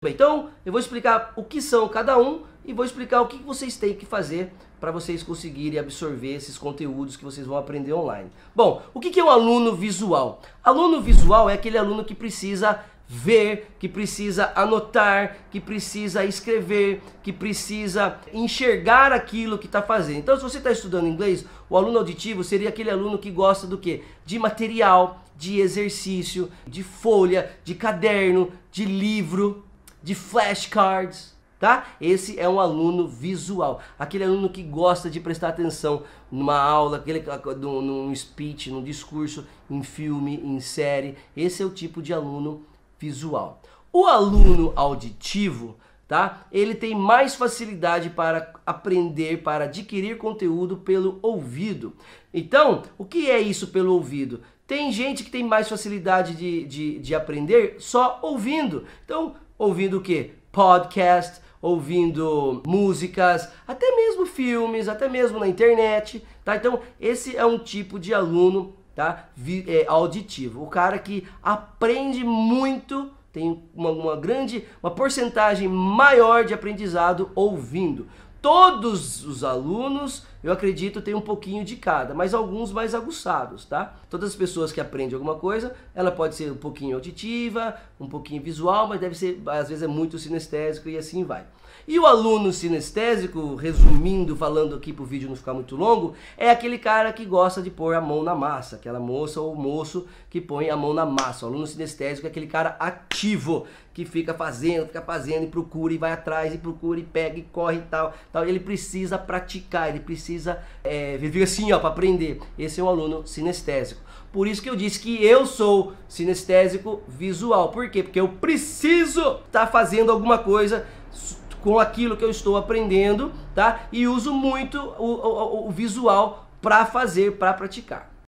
Bem, então eu vou explicar o que são cada um e vou explicar o que vocês têm que fazer para vocês conseguirem absorver esses conteúdos que vocês vão aprender online. Bom, o que é um aluno visual? Aluno visual é aquele aluno que precisa ver, que precisa anotar, que precisa escrever, que precisa enxergar aquilo que está fazendo. Então, se você está estudando inglês, o aluno auditivo seria aquele aluno que gosta do que? De material, de exercício, de folha, de caderno, de livro de flashcards, tá? Esse é um aluno visual, aquele aluno que gosta de prestar atenção numa aula, aquele num speech, num discurso, em filme, em série. Esse é o tipo de aluno visual. O aluno auditivo, tá? Ele tem mais facilidade para aprender, para adquirir conteúdo pelo ouvido. Então, o que é isso pelo ouvido? Tem gente que tem mais facilidade de, de, de aprender só ouvindo. Então, ouvindo o que Podcast, ouvindo músicas, até mesmo filmes, até mesmo na internet, tá? Então, esse é um tipo de aluno, tá? É, auditivo. O cara que aprende muito, tem uma, uma grande, uma porcentagem maior de aprendizado ouvindo. Todos os alunos eu acredito, tem um pouquinho de cada, mas alguns mais aguçados, tá? Todas as pessoas que aprendem alguma coisa, ela pode ser um pouquinho auditiva, um pouquinho visual, mas deve ser, às vezes é muito sinestésico e assim vai. E o aluno sinestésico, resumindo, falando aqui para o vídeo não ficar muito longo, é aquele cara que gosta de pôr a mão na massa, aquela moça ou moço que põe a mão na massa. O aluno sinestésico é aquele cara ativo, que fica fazendo, fica fazendo e procura e vai atrás e procura e pega e corre e tal, tal. Ele precisa praticar, ele precisa precisa é, viver assim, ó, para aprender. Esse é um aluno sinestésico. Por isso que eu disse que eu sou sinestésico visual. Por quê? Porque eu preciso estar tá fazendo alguma coisa com aquilo que eu estou aprendendo, tá? E uso muito o, o, o visual para fazer, para praticar.